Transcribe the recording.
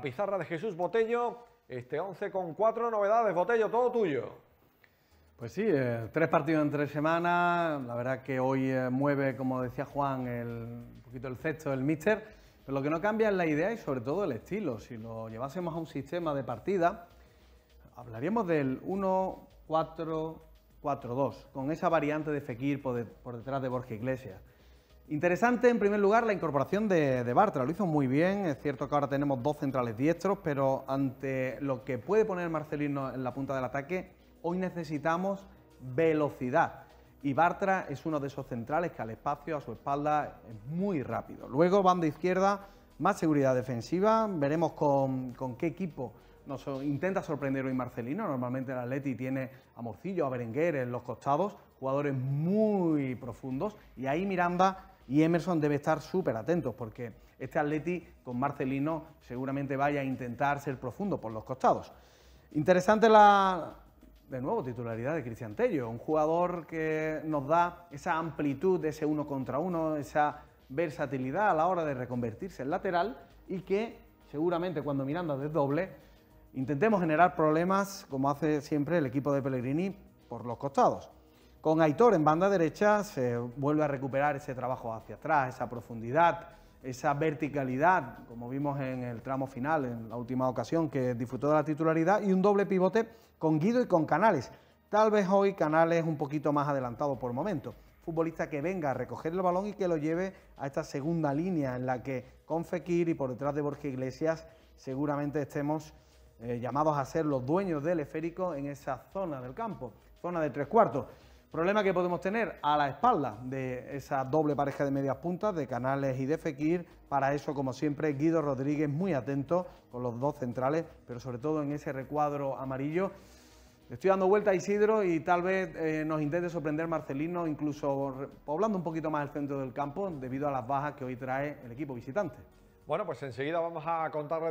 pizarra de Jesús Botello, este 11 con cuatro novedades. Botello, todo tuyo. Pues sí, eh, tres partidos en tres semanas. La verdad que hoy eh, mueve, como decía Juan, el, un poquito el cesto, del míster. Pero lo que no cambia es la idea y sobre todo el estilo. Si lo llevásemos a un sistema de partida, hablaríamos del 1-4-4-2, con esa variante de Fekir por, por detrás de Borja Iglesias. Interesante, en primer lugar, la incorporación de, Bartra. Lo hizo muy bien. Es cierto que ahora tenemos dos centrales diestros, pero ante lo que puede poner Marcelino en la punta del ataque, hoy necesitamos velocidad. Y Bartra es uno de esos centrales que al espacio, a su espalda, es muy rápido. Luego, banda izquierda, más seguridad defensiva. Veremos con, con qué equipo nos intenta sorprender hoy Marcelino. Normalmente el Atleti tiene a Morcillo, a Berenguer en los costados, jugadores muy profundos. Y ahí Miranda y Emerson debe estar súper atentos porque este Atleti con Marcelino seguramente vaya a intentar ser profundo por los costados. Interesante la, de nuevo, titularidad de Cristian Tello, un jugador que nos da esa amplitud de ese uno contra uno, esa versatilidad a la hora de reconvertirse en lateral y que seguramente cuando Miranda desdoble intentemos generar problemas como hace siempre el equipo de Pellegrini por los costados. Con Aitor en banda derecha se vuelve a recuperar ese trabajo hacia atrás, esa profundidad, esa verticalidad, como vimos en el tramo final, en la última ocasión que disfrutó de la titularidad, y un doble pivote con Guido y con Canales. Tal vez hoy Canales un poquito más adelantado por momento. Futbolista que venga a recoger el balón y que lo lleve a esta segunda línea en la que con Fekir y por detrás de Borja Iglesias seguramente estemos eh, llamados a ser los dueños del esférico en esa zona del campo, zona de tres cuartos. Problema que podemos tener a la espalda de esa doble pareja de medias puntas de Canales y de Fekir. Para eso, como siempre, Guido Rodríguez muy atento con los dos centrales, pero sobre todo en ese recuadro amarillo. Estoy dando vuelta a Isidro y tal vez eh, nos intente sorprender Marcelino, incluso poblando un poquito más el centro del campo debido a las bajas que hoy trae el equipo visitante. Bueno, pues enseguida vamos a contarle.